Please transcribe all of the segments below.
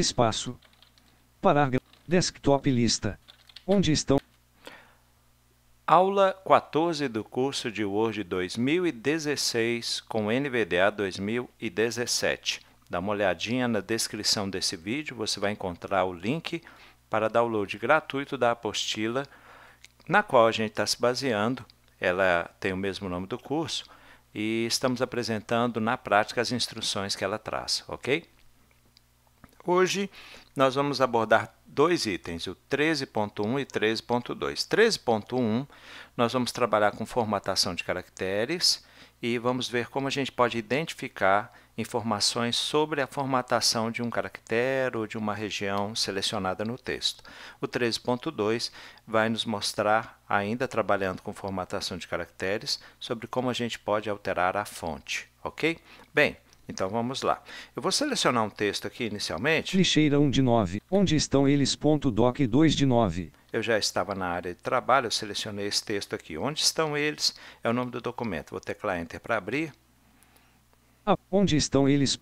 espaço, parágrafo, desktop lista. Onde estão? Aula 14 do curso de Word 2016 com NVDA 2017. Dá uma olhadinha na descrição desse vídeo, você vai encontrar o link para download gratuito da apostila na qual a gente está se baseando. Ela tem o mesmo nome do curso e estamos apresentando na prática as instruções que ela traz, ok? Hoje nós vamos abordar dois itens, o 13.1 e 13.2. 13.1 nós vamos trabalhar com formatação de caracteres e vamos ver como a gente pode identificar informações sobre a formatação de um caractere ou de uma região selecionada no texto. O 13.2 vai nos mostrar, ainda trabalhando com formatação de caracteres, sobre como a gente pode alterar a fonte, ok? Bem, então vamos lá. Eu vou selecionar um texto aqui inicialmente. Lixeira 1 de 9. Onde estão eles? Doc 2 de 9. Eu já estava na área de trabalho, eu selecionei esse texto aqui. Onde estão eles? É o nome do documento. Vou teclar Enter para abrir. Ah, onde estão eles?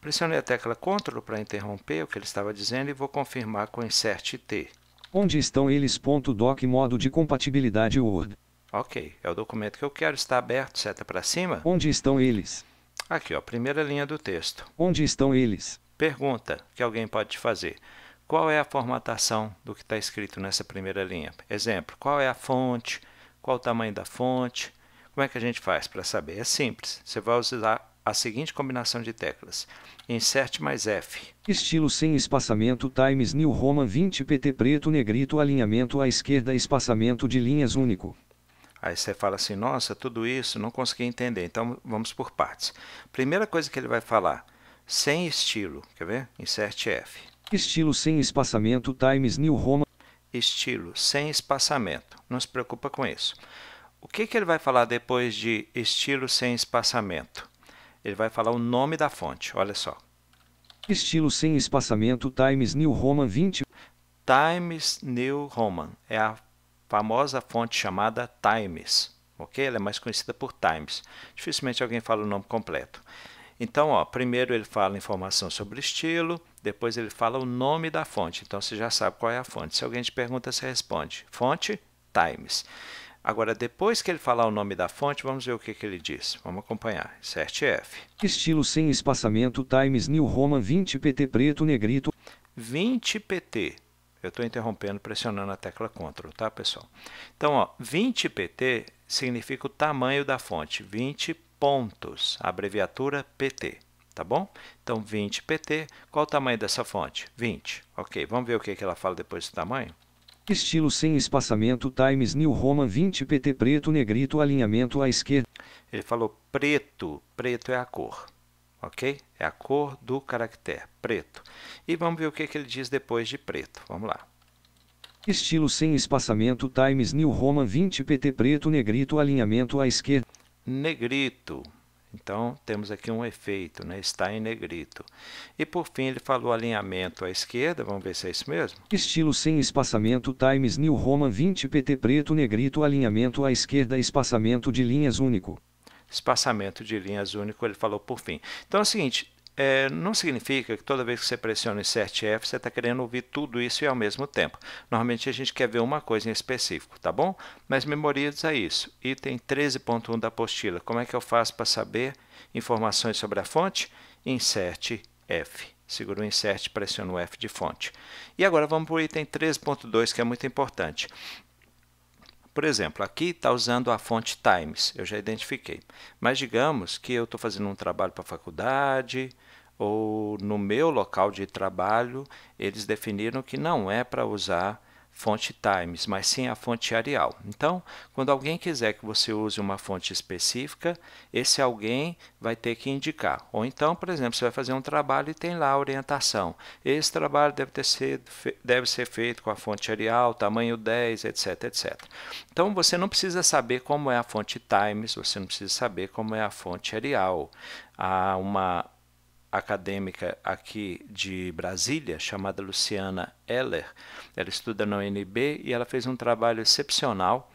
Pressionei a tecla Ctrl para interromper o que ele estava dizendo e vou confirmar com Insert T. Onde estão eles? Doc modo de compatibilidade Word. Ok, é o documento que eu quero. Está aberto, seta para cima. Onde estão eles? Aqui, ó, primeira linha do texto. Onde estão eles? Pergunta que alguém pode te fazer. Qual é a formatação do que está escrito nessa primeira linha? Exemplo, qual é a fonte? Qual o tamanho da fonte? Como é que a gente faz para saber? É simples. Você vai usar a seguinte combinação de teclas. Insert mais F. Estilo sem espaçamento Times New Roman 20 PT preto negrito alinhamento à esquerda espaçamento de linhas único. Aí você fala assim: nossa, tudo isso, não consegui entender. Então vamos por partes. Primeira coisa que ele vai falar: sem estilo. Quer ver? Insert F. Estilo sem espaçamento Times New Roman. Estilo sem espaçamento. Não se preocupa com isso. O que, que ele vai falar depois de estilo sem espaçamento? Ele vai falar o nome da fonte. Olha só. Estilo sem espaçamento Times New Roman 20. Times New Roman é a famosa fonte chamada Times, ok? Ela é mais conhecida por Times. Dificilmente alguém fala o nome completo. Então, ó, primeiro ele fala informação sobre estilo, depois ele fala o nome da fonte. Então, você já sabe qual é a fonte. Se alguém te pergunta, você responde: fonte Times. Agora, depois que ele falar o nome da fonte, vamos ver o que, que ele diz. Vamos acompanhar. Insert F. Estilo sem espaçamento Times New Roman 20 PT preto negrito. 20 PT. Eu estou interrompendo, pressionando a tecla CTRL, tá, pessoal? Então, ó, 20 PT significa o tamanho da fonte, 20 pontos, abreviatura PT, tá bom? Então, 20 PT, qual o tamanho dessa fonte? 20, ok, vamos ver o que, que ela fala depois do tamanho? Estilo sem espaçamento Times New Roman 20 PT preto negrito alinhamento à esquerda. Ele falou preto, preto é a cor ok? É a cor do caractere, preto. E vamos ver o que, que ele diz depois de preto. Vamos lá. Estilo sem espaçamento Times New Roman 20 PT preto negrito alinhamento à esquerda. Negrito. Então, temos aqui um efeito, né? está em negrito. E por fim, ele falou alinhamento à esquerda, vamos ver se é isso mesmo. Estilo sem espaçamento Times New Roman 20 PT preto negrito alinhamento à esquerda espaçamento de linhas único espaçamento de linhas único, ele falou por fim. Então é o seguinte, é, não significa que toda vez que você pressiona Insert F, você está querendo ouvir tudo isso e ao mesmo tempo. Normalmente a gente quer ver uma coisa em específico, tá bom? Mas memoriza isso. Item 13.1 da apostila. Como é que eu faço para saber informações sobre a fonte? Insert F. Seguro o Insert, pressiono F de fonte. E agora vamos para o item 13.2, que é muito importante. Por exemplo, aqui está usando a fonte Times, eu já identifiquei. Mas digamos que eu estou fazendo um trabalho para a faculdade, ou no meu local de trabalho, eles definiram que não é para usar fonte Times, mas sim a fonte Arial. Então, quando alguém quiser que você use uma fonte específica, esse alguém vai ter que indicar. Ou então, por exemplo, você vai fazer um trabalho e tem lá a orientação. Esse trabalho deve, ter sido, deve ser feito com a fonte Arial, tamanho 10, etc, etc. Então, você não precisa saber como é a fonte Times, você não precisa saber como é a fonte Arial. Há uma acadêmica aqui de Brasília, chamada Luciana Heller. Ela estuda na UNB e ela fez um trabalho excepcional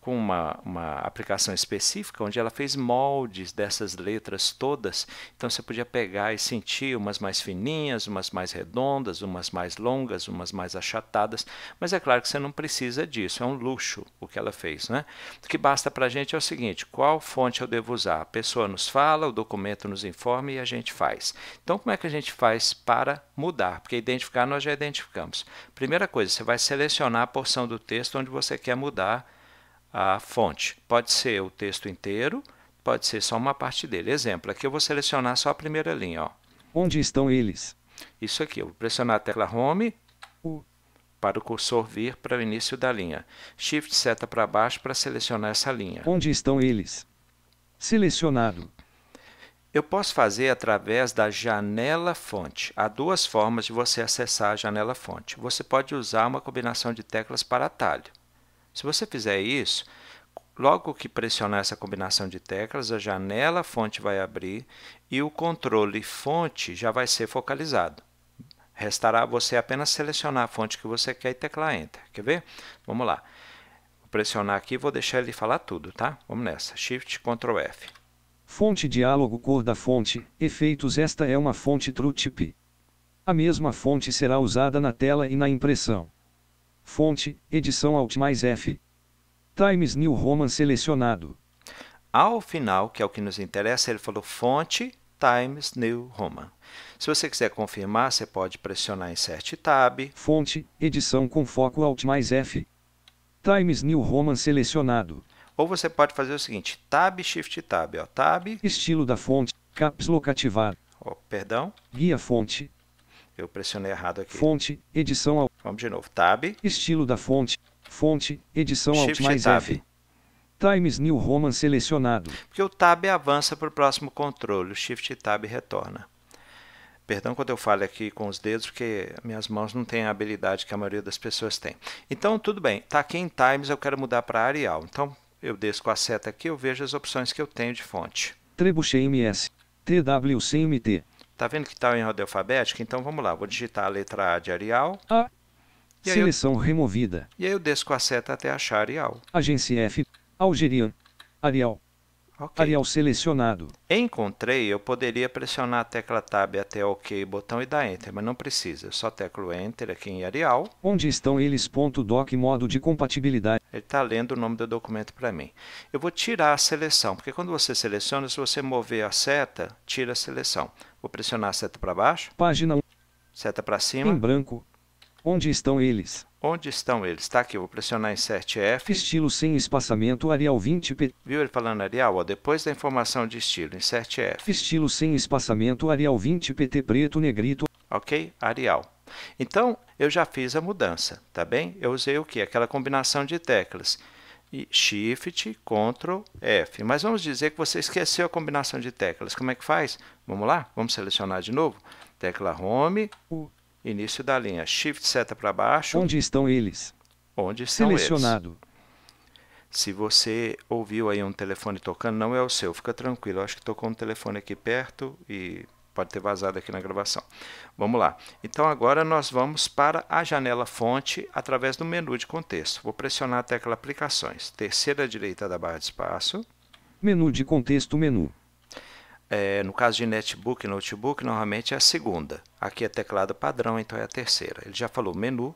com uma, uma aplicação específica, onde ela fez moldes dessas letras todas. Então você podia pegar e sentir umas mais fininhas, umas mais redondas, umas mais longas, umas mais achatadas. Mas é claro que você não precisa disso, é um luxo o que ela fez. Né? O que basta para a gente é o seguinte: qual fonte eu devo usar? A pessoa nos fala, o documento nos informa e a gente faz. Então, como é que a gente faz para mudar? Porque identificar nós já identificamos. Primeira coisa, você vai selecionar a porção do texto onde você quer mudar a fonte. Pode ser o texto inteiro, pode ser só uma parte dele. Exemplo, aqui eu vou selecionar só a primeira linha. Ó. Onde estão eles? Isso aqui, eu vou pressionar a tecla Home para o cursor vir para o início da linha. Shift seta para baixo para selecionar essa linha. Onde estão eles? Selecionado. Eu posso fazer através da janela fonte. Há duas formas de você acessar a janela fonte. Você pode usar uma combinação de teclas para atalho. Se você fizer isso, logo que pressionar essa combinação de teclas, a janela fonte vai abrir e o controle fonte já vai ser focalizado. Restará você apenas selecionar a fonte que você quer e teclar Enter. Quer ver? Vamos lá. Vou pressionar aqui e vou deixar ele falar tudo, tá? Vamos nessa. Shift, Ctrl F. Fonte diálogo cor da fonte, efeitos Esta é uma fonte TrueTip. A mesma fonte será usada na tela e na impressão. Fonte, edição Alt F. Times New Roman selecionado. Ao final, que é o que nos interessa, ele falou fonte Times New Roman. Se você quiser confirmar, você pode pressionar Insert Tab. Fonte, edição com foco Alt F. Times New Roman selecionado. Ou você pode fazer o seguinte, Tab, Shift, Tab. Ó, tab. Estilo da fonte, Caps lock ativar. Oh, perdão. Guia fonte, eu pressionei errado aqui. Fonte, edição alt. Vamos de novo. Tab. Estilo da fonte. Fonte, edição Shift alt mais tab. F. Times New Roman selecionado. Porque o Tab avança para o próximo controle, o Shift Tab retorna. Perdão quando eu falo aqui com os dedos, porque minhas mãos não têm a habilidade que a maioria das pessoas tem. Então, tudo bem. Está aqui em Times, eu quero mudar para Arial. Então, eu desço com a seta aqui, eu vejo as opções que eu tenho de fonte. Trebuchet MS, TWCMT, Tá vendo que está em ordem alfabética? Então vamos lá, vou digitar a letra A de Arial. A. Ah. Seleção eu... removida. E aí eu desço com a seta até achar Arial. Agência F. Algerian. Arial. Okay. Arial selecionado. Encontrei, eu poderia pressionar a tecla Tab até OK botão e dar Enter, mas não precisa. Eu só teclo Enter aqui em Arial. Onde estão eles? Ponto doc modo de compatibilidade. Ele está lendo o nome do documento para mim. Eu vou tirar a seleção, porque quando você seleciona, se você mover a seta, tira a seleção. Vou pressionar a seta para baixo. Página 1. Seta para cima. Em branco. Onde estão eles? Onde estão eles? Tá aqui, eu vou pressionar em 7F. Estilo sem espaçamento, Arial 20p. Viu ele falando Arial? Ó, depois da informação de estilo, em 7F. Estilo sem espaçamento, Arial 20pt preto, negrito. Ok? Arial. Então, eu já fiz a mudança, tá bem? Eu usei o que? Aquela combinação de teclas. E Shift, Ctrl, F. Mas vamos dizer que você esqueceu a combinação de teclas. Como é que faz? Vamos lá? Vamos selecionar de novo. Tecla Home, Início da linha. Shift seta para baixo. Onde estão eles? Onde estão Selecionado. Eles? Se você ouviu aí um telefone tocando, não é o seu, fica tranquilo. Eu acho que estou com um telefone aqui perto e pode ter vazado aqui na gravação. Vamos lá. Então agora nós vamos para a janela fonte através do menu de contexto. Vou pressionar a tecla aplicações, terceira direita da barra de espaço. Menu de contexto, menu. É, no caso de netbook e notebook, normalmente é a segunda. Aqui é teclado padrão, então é a terceira. Ele já falou menu,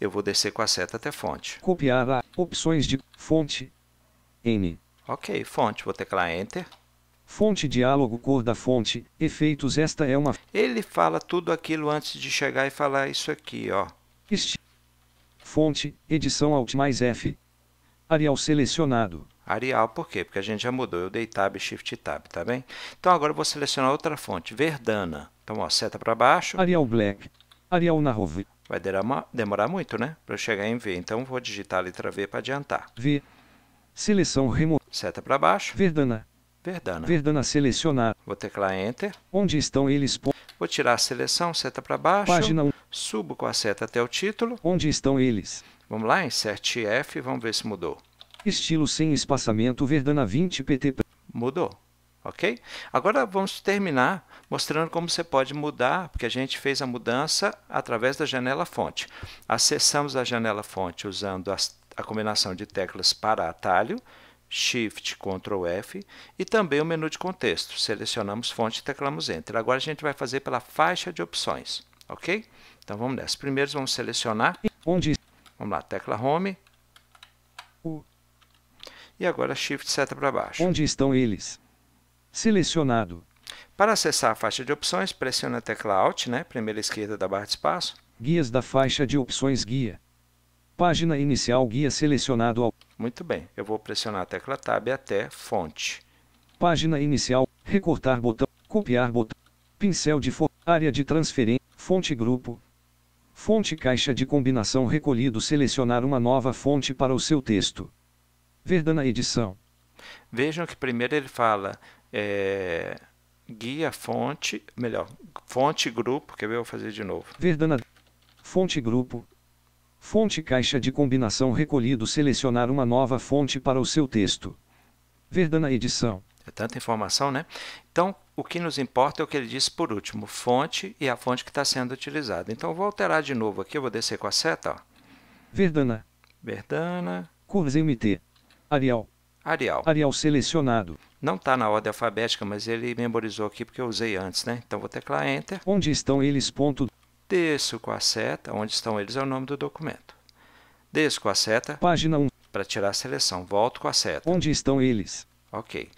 eu vou descer com a seta até fonte. Copiar a opções de fonte N. Ok, fonte, vou teclar Enter. Fonte diálogo cor da fonte, efeitos esta é uma. Ele fala tudo aquilo antes de chegar e falar isso aqui, ó. Este... Fonte, edição Alt mais F. Arial selecionado. Arial, por quê? Porque a gente já mudou, eu dei Tab, Shift Tab, tá bem? Então agora eu vou selecionar outra fonte, Verdana. Então, ó, seta para baixo. Arial Black, Arial Narrow. Vai demorar, demorar muito, né? Para eu chegar em V. Então, vou digitar a letra V para adiantar. V. Seleção remo. Seta para baixo. Verdana. Verdana. Verdana selecionar. Vou teclar Enter. Onde estão eles? Vou tirar a seleção, seta para baixo. Página 1. Subo com a seta até o título. Onde estão eles? Vamos lá, Insert F, vamos ver se mudou. Estilo sem espaçamento Verdana 20 PT. Mudou, ok? Agora vamos terminar mostrando como você pode mudar, porque a gente fez a mudança através da janela fonte. Acessamos a janela fonte usando as, a combinação de teclas para atalho, Shift, Ctrl F e também o menu de contexto. Selecionamos fonte e teclamos Enter. Agora a gente vai fazer pela faixa de opções, ok? Então vamos nessa. Primeiro vamos selecionar. Onde? Vamos lá, tecla Home. O e agora Shift seta para baixo. Onde estão eles? Selecionado. Para acessar a faixa de opções, pressione a tecla Alt, né, primeira esquerda da barra de espaço. Guias da faixa de opções guia. Página inicial guia selecionado ao... Muito bem, eu vou pressionar a tecla Tab até fonte. Página inicial, recortar botão, copiar botão, pincel de fonte, área de transferência, fonte grupo, fonte caixa de combinação recolhido selecionar uma nova fonte para o seu texto. Verdana Edição. Vejam que primeiro ele fala é, guia, fonte, melhor, fonte, grupo, quer ver? Eu vou fazer de novo. Verdana, fonte, grupo, fonte, caixa de combinação recolhido, selecionar uma nova fonte para o seu texto. Verdana Edição. É tanta informação, né? Então, o que nos importa é o que ele disse por último, fonte e a fonte que está sendo utilizada. Então, vou alterar de novo aqui, eu vou descer com a seta. Ó. Verdana. Verdana. Curso MT. Arial. Arial. Arial selecionado. Não está na ordem alfabética, mas ele memorizou aqui porque eu usei antes, né? Então vou teclar Enter. Onde estão eles? Ponto. Desço com a seta. Onde estão eles é o nome do documento. Desço com a seta. Página 1. Para tirar a seleção. Volto com a seta. Onde estão eles? Ok.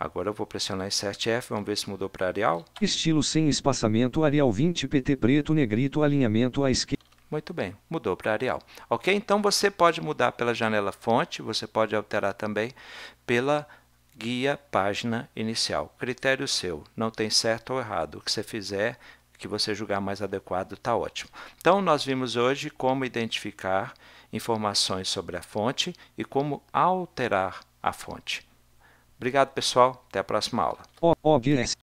Agora eu vou pressionar Insert F, vamos ver se mudou para Arial. Estilo sem espaçamento, Arial 20, PT preto, negrito, alinhamento à esquerda. Muito bem, mudou para Arial. Ok? Então você pode mudar pela janela fonte, você pode alterar também pela guia página inicial. Critério seu, não tem certo ou errado. O que você fizer, que você julgar mais adequado, está ótimo. Então nós vimos hoje como identificar informações sobre a fonte e como alterar a fonte. Obrigado, pessoal. Até a próxima aula.